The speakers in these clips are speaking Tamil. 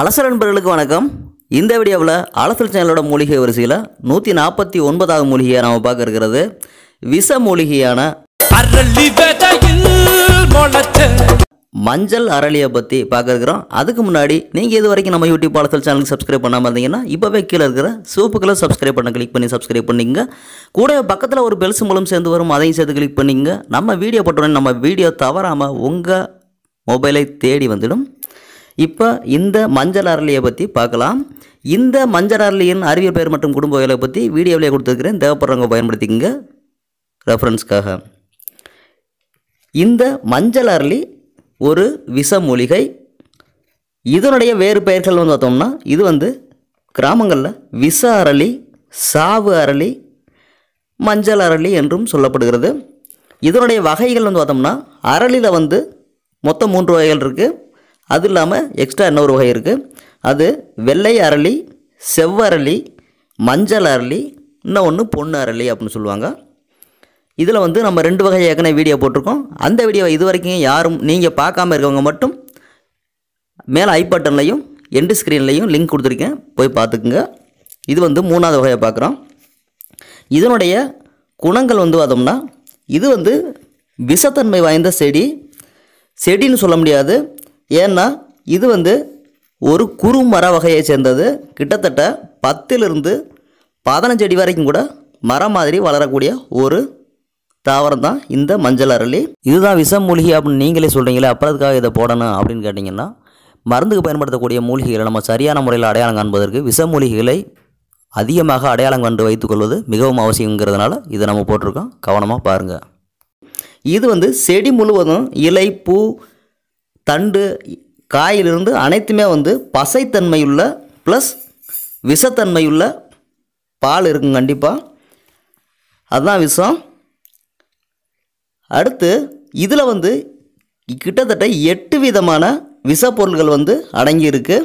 அலசல் நண்பர்களுக்கு வணக்கம் இந்த வீடியோவில் அலசல் சேனலோட மூலிகை வரிசையில் நூற்றி நாற்பத்தி ஒன்பதாவது மூலிகையாக நாம் பார்க்க இருக்கிறது விஷ மூலிகையான மஞ்சள் அரளியை பற்றி பார்க்க இருக்கிறோம் அதுக்கு முன்னாடி நீங்கள் இது வரைக்கும் நம்ம யூடியூப் அலசல் சேனலுக்கு சப்ஸ்கிரைப் பண்ணாமல் இருந்தீங்கன்னா இப்போவே கீழே இருக்கிற சிவப்பு கலர் சப்ஸ்கிரைப் பண்ண கிளிக் பண்ணி சப்ஸ்கிரைப் பண்ணிங்க கூட பக்கத்தில் ஒரு பெல்ஸ் மூலம் சேர்ந்து வரும் அதையும் சேர்த்து கிளிக் பண்ணிங்க நம்ம வீடியோ போட்டோடனே நம்ம வீடியோ தவறாமல் உங்கள் மொபைலை தேடி வந்துடும் இப்போ இந்த மஞ்சள் அரளியை பற்றி பார்க்கலாம் இந்த மஞ்சள் அரளியின் அறிவியல் பெயர் மற்றும் குடும்ப வகைகளை பற்றி வீடியோவிலே கொடுத்துருக்கிறேன் தேவைப்படுறவங்க பயன்படுத்திக்கங்க ரெஃபரன்ஸ்க்காக இந்த மஞ்சள் அரளி ஒரு மூலிகை இதனுடைய வேறு பெயர்கள் வந்து பார்த்தோம்னா இது வந்து கிராமங்களில் விச அரளி சாவு அரளி மஞ்சள் அரளி என்றும் சொல்லப்படுகிறது இதனுடைய வகைகள் வந்து பார்த்தோம்னா அரளியில் வந்து மொத்தம் மூன்று வகைகள் இருக்குது அதுவும் இல்லாமல் எக்ஸ்ட்ரா இன்னொரு வகை இருக்குது அது வெள்ளை அரளி செவ்வரளி மஞ்சள் அரளி இன்னும் ஒன்று பொண்ணு அரளி அப்படின்னு சொல்லுவாங்க இதில் வந்து நம்ம ரெண்டு வகை ஏற்கனவே வீடியோ போட்டிருக்கோம் அந்த வீடியோவை இது வரைக்கும் யாரும் நீங்கள் பார்க்காம இருக்கவங்க மட்டும் மேலே ஐ எண்டு ஸ்க்ரீன்லையும் லிங்க் கொடுத்துருக்கேன் போய் பார்த்துக்குங்க இது வந்து மூணாவது வகையை பார்க்குறோம் இதனுடைய குணங்கள் வந்து பார்த்தோம்னா இது வந்து விஷத்தன்மை வாய்ந்த செடி செடின்னு சொல்ல முடியாது ஏன்னா இது வந்து ஒரு குறு மர வகையை சேர்ந்தது கிட்டத்தட்ட பத்திலிருந்து பதினஞ்சு அடி வரைக்கும் கூட மரம் மாதிரி வளரக்கூடிய ஒரு தாவரம் தான் இந்த மஞ்சள் அரளி இதுதான் விஷம் மூலிகை அப்படின்னு நீங்களே சொல்கிறீங்களே அப்புறத்துக்காக இதை போடணும் அப்படின்னு கேட்டிங்கன்னா மருந்துக்கு பயன்படுத்தக்கூடிய மூலிகைகளை நம்ம சரியான முறையில் அடையாளம் காண்பதற்கு விஷ மூலிகைகளை அதிகமாக அடையாளம் கண்டு வைத்துக்கொள்வது மிகவும் அவசியங்கிறதுனால இதை நம்ம போட்டிருக்கோம் கவனமாக பாருங்கள் இது வந்து செடி முழுவதும் இலை பூ தண்டு காயிலிருந்து அனைத்துமே வந்து பசைத்தன்மையுள்ள ப்ளஸ் விஷத்தன்மையுள்ள பால் இருக்கும் கண்டிப்பாக அதுதான் விஷம் அடுத்து இதில் வந்து கிட்டத்தட்ட எட்டு விதமான விஷப்பொருள்கள் வந்து அடங்கியிருக்கு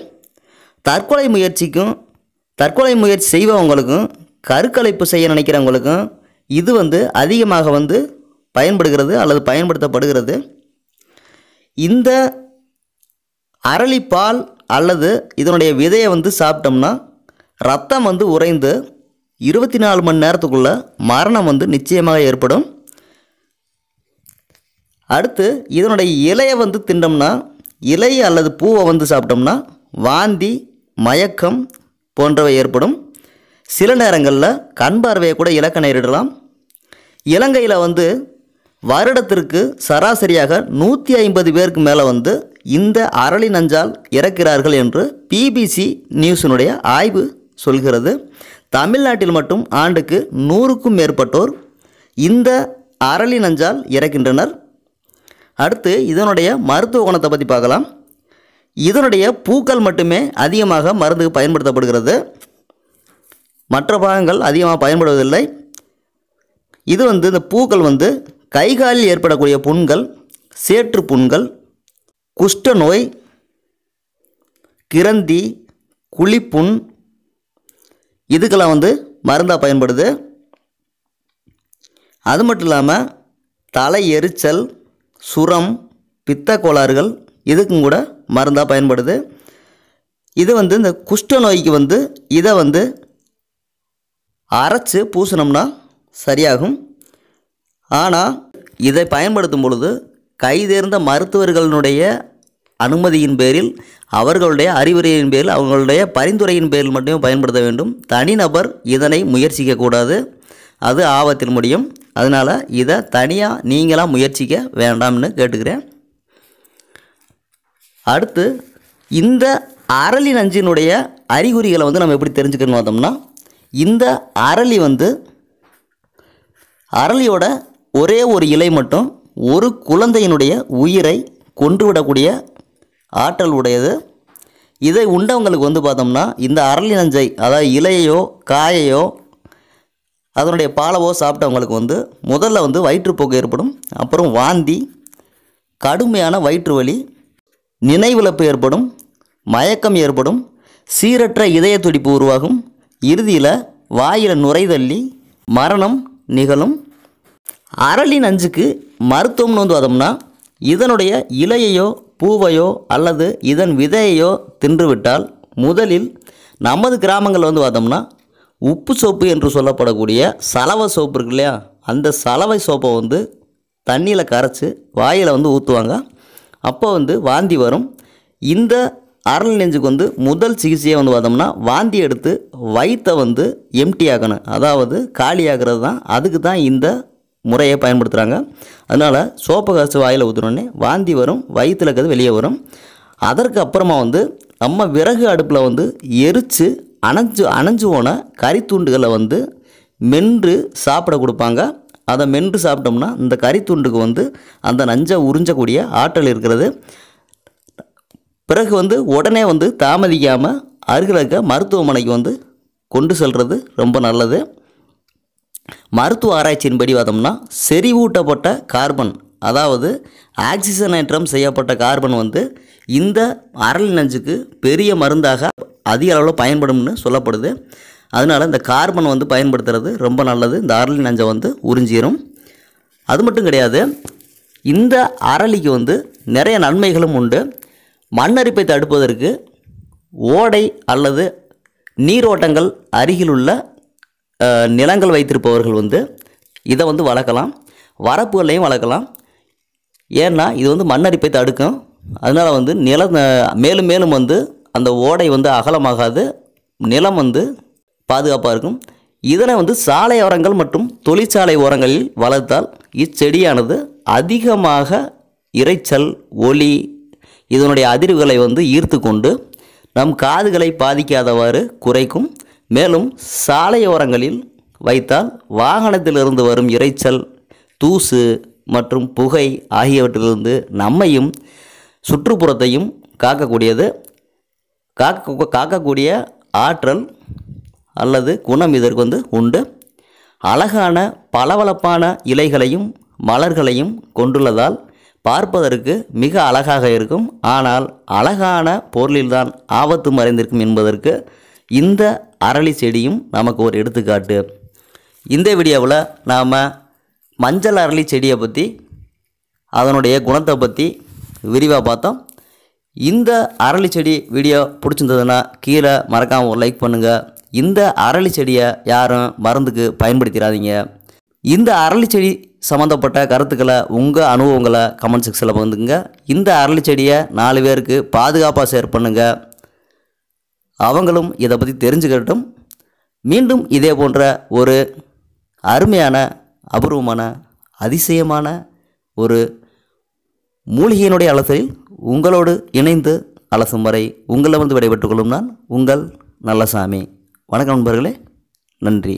தற்கொலை முயற்சிக்கும் தற்கொலை முயற்சி செய்பவங்களுக்கும் கருக்கலைப்பு செய்ய நினைக்கிறவங்களுக்கும் இது வந்து அதிகமாக வந்து பயன்படுகிறது அல்லது பயன்படுத்தப்படுகிறது இந்த அரளிப்பால் அல்லது இதனுடைய விதையை வந்து சாப்பிட்டோம்னா ரத்தம் வந்து உறைந்து இருபத்தி நாலு மணி நேரத்துக்குள்ளே மரணம் வந்து நிச்சயமாக ஏற்படும் அடுத்து இதனுடைய இலையை வந்து தின்னோம்னா இலை அல்லது பூவை வந்து சாப்பிட்டோம்னா வாந்தி மயக்கம் போன்றவை ஏற்படும் சில நேரங்களில் கண் பார்வையை கூட இலக்க நேரிடலாம் இலங்கையில் வந்து வருடத்திற்கு சராசரியாக நூற்றி ஐம்பது பேருக்கு மேலே வந்து இந்த அரளி நஞ்சால் இறக்கிறார்கள் என்று பிபிசி நியூஸினுடைய ஆய்வு சொல்கிறது தமிழ்நாட்டில் மட்டும் ஆண்டுக்கு நூறுக்கும் மேற்பட்டோர் இந்த அரளி நஞ்சால் இறக்கின்றனர் அடுத்து இதனுடைய மருத்துவ குணத்தை பற்றி பார்க்கலாம் இதனுடைய பூக்கள் மட்டுமே அதிகமாக மருந்துக்கு பயன்படுத்தப்படுகிறது மற்ற பாகங்கள் அதிகமாக பயன்படுவதில்லை இது வந்து இந்த பூக்கள் வந்து கைகாலில் ஏற்படக்கூடிய புண்கள் சேற்று புண்கள் குஷ்ட நோய் கிரந்தி குழிப்புண் இதுக்கெல்லாம் வந்து மருந்தாக பயன்படுது அது மட்டும் இல்லாமல் தலை எரிச்சல் சுரம் பித்த கோளாறுகள் இதுக்கும் கூட மருந்தாக பயன்படுது இது வந்து இந்த குஷ்ட நோய்க்கு வந்து இதை வந்து அரைச்சி பூசினோம்னா சரியாகும் ஆனால் இதை பயன்படுத்தும் பொழுது கைதேர்ந்த மருத்துவர்களுடைய அனுமதியின் பேரில் அவர்களுடைய அறிவுரையின் பேரில் அவர்களுடைய பரிந்துரையின் பேரில் மட்டுமே பயன்படுத்த வேண்டும் தனிநபர் இதனை முயற்சிக்கக்கூடாது அது ஆபத்தில் முடியும் அதனால் இதை தனியாக நீங்களாக முயற்சிக்க வேண்டாம்னு கேட்டுக்கிறேன் அடுத்து இந்த அரளி நஞ்சினுடைய அறிகுறிகளை வந்து நம்ம எப்படி தெரிஞ்சுக்கணும் பார்த்தோம்னா இந்த அரளி வந்து அரளியோட ஒரே ஒரு இலை மட்டும் ஒரு குழந்தையினுடைய உயிரை கொன்றுவிடக்கூடிய ஆற்றல் உடையது இதை உண்டவங்களுக்கு வந்து பார்த்தோம்னா இந்த அரளி நஞ்சை அதாவது இலையையோ காயையோ அதனுடைய பாலவோ சாப்பிட்டவங்களுக்கு வந்து முதல்ல வந்து வயிற்றுப்போக்கு ஏற்படும் அப்புறம் வாந்தி கடுமையான வயிற்று வலி நினைவிழப்பு ஏற்படும் மயக்கம் ஏற்படும் சீரற்ற இதய துடிப்பு உருவாகும் இறுதியில் வாயில் நுரை தள்ளி மரணம் நிகழும் அரளின் அஞ்சுக்கு மருத்துவம் வந்து வந்தோம்னா இதனுடைய இலையையோ பூவையோ அல்லது இதன் விதையையோ தின்றுவிட்டால் முதலில் நமது கிராமங்களில் வந்து பார்த்தோம்னா உப்பு சோப்பு என்று சொல்லப்படக்கூடிய சலவை சோப்பு இருக்கு இல்லையா அந்த சலவை சோப்பை வந்து தண்ணியில் கரைச்சி வாயில் வந்து ஊற்றுவாங்க அப்போ வந்து வாந்தி வரும் இந்த அரள் நெஞ்சுக்கு வந்து முதல் சிகிச்சையை வந்து பார்த்தோம்னா வாந்தி எடுத்து வயிற்றை வந்து எம்டி ஆக்கணும் அதாவது காலி ஆகிறது தான் அதுக்கு தான் இந்த முறையை பயன்படுத்துகிறாங்க அதனால் சோப்பு காசு வாயில் ஊற்றுனோடனே வாந்தி வரும் வயிற்றில் இருக்கிறது வெளியே வரும் அதற்கு அப்புறமா வந்து நம்ம விறகு அடுப்பில் வந்து எரித்து அணைஞ்சு அணைஞ்சு போன கறித்துண்டுகளை வந்து மென்று சாப்பிட கொடுப்பாங்க அதை மென்று சாப்பிட்டோம்னா இந்த கறித்துண்டுக்கு வந்து அந்த நஞ்சை உறிஞ்சக்கூடிய ஆற்றல் இருக்கிறது பிறகு வந்து உடனே வந்து தாமதிக்காமல் அருகில் இருக்க மருத்துவமனைக்கு வந்து கொண்டு செல்வது ரொம்ப நல்லது மருத்துவ ஆராய்ச்சியின்படி பார்த்தோம்னா செறிவூட்டப்பட்ட கார்பன் அதாவது ஆக்சிஜனேற்றம் செய்யப்பட்ட கார்பன் வந்து இந்த அரள் நஞ்சுக்கு பெரிய மருந்தாக அதிக அளவில் பயன்படும்னு சொல்லப்படுது அதனால் இந்த கார்பன் வந்து பயன்படுத்துறது ரொம்ப நல்லது இந்த அரளி நஞ்சை வந்து உறிஞ்சிடும் அது மட்டும் கிடையாது இந்த அரளிக்கு வந்து நிறைய நன்மைகளும் உண்டு மண்ணரிப்பை தடுப்பதற்கு ஓடை அல்லது நீரோட்டங்கள் அருகிலுள்ள நிலங்கள் வைத்திருப்பவர்கள் வந்து இதை வந்து வளர்க்கலாம் வரப்புகளையும் வளர்க்கலாம் ஏன்னா இது வந்து மண்ணரிப்பை தடுக்கும் அதனால் வந்து நில மேலும் மேலும் வந்து அந்த ஓடை வந்து அகலமாகாது நிலம் வந்து பாதுகாப்பாக இருக்கும் இதனை வந்து சாலை ஓரங்கள் மற்றும் தொழிற்சாலை ஓரங்களில் வளர்த்தால் இச்செடியானது அதிகமாக இறைச்சல் ஒளி இதனுடைய அதிர்வுகளை வந்து ஈர்த்து கொண்டு நம் காதுகளை பாதிக்காதவாறு குறைக்கும் மேலும் சாலையோரங்களில் வைத்தால் வாகனத்திலிருந்து வரும் இறைச்சல் தூசு மற்றும் புகை ஆகியவற்றிலிருந்து நம்மையும் சுற்றுப்புறத்தையும் காக்கக்கூடியது காக்க காக்கக்கூடிய ஆற்றல் அல்லது குணம் இதற்கு வந்து உண்டு அழகான பளபளப்பான இலைகளையும் மலர்களையும் கொண்டுள்ளதால் பார்ப்பதற்கு மிக அழகாக இருக்கும் ஆனால் அழகான பொருளில்தான் ஆபத்து மறைந்திருக்கும் என்பதற்கு இந்த அரளி செடியும் நமக்கு ஒரு எடுத்துக்காட்டு இந்த வீடியோவில் நாம் மஞ்சள் அரளி செடியை பற்றி அதனுடைய குணத்தை பற்றி விரிவாக பார்த்தோம் இந்த அரளி செடி வீடியோ பிடிச்சிருந்ததுன்னா கீழே மறக்காமல் ஒரு லைக் பண்ணுங்கள் இந்த அரளி செடியை யாரும் மருந்துக்கு பயன்படுத்திடாதீங்க இந்த அரளி செடி சம்மந்தப்பட்ட கருத்துக்களை உங்கள் அனுபவங்களை கமெண்ட் செக்ஷனில் பகிர்ந்துங்க இந்த அரளி செடியை நாலு பேருக்கு பாதுகாப்பாக ஷேர் பண்ணுங்கள் அவங்களும் இதை பற்றி தெரிஞ்சுக்கட்டும் மீண்டும் இதே போன்ற ஒரு அருமையான அபூர்வமான அதிசயமான ஒரு மூலிகையினுடைய அலசலில் உங்களோடு இணைந்து அலசும் வரை உங்களை விடைபெற்றுக் கொள்ளும் நான் உங்கள் நல்லசாமி வணக்கம் நண்பர்களே நன்றி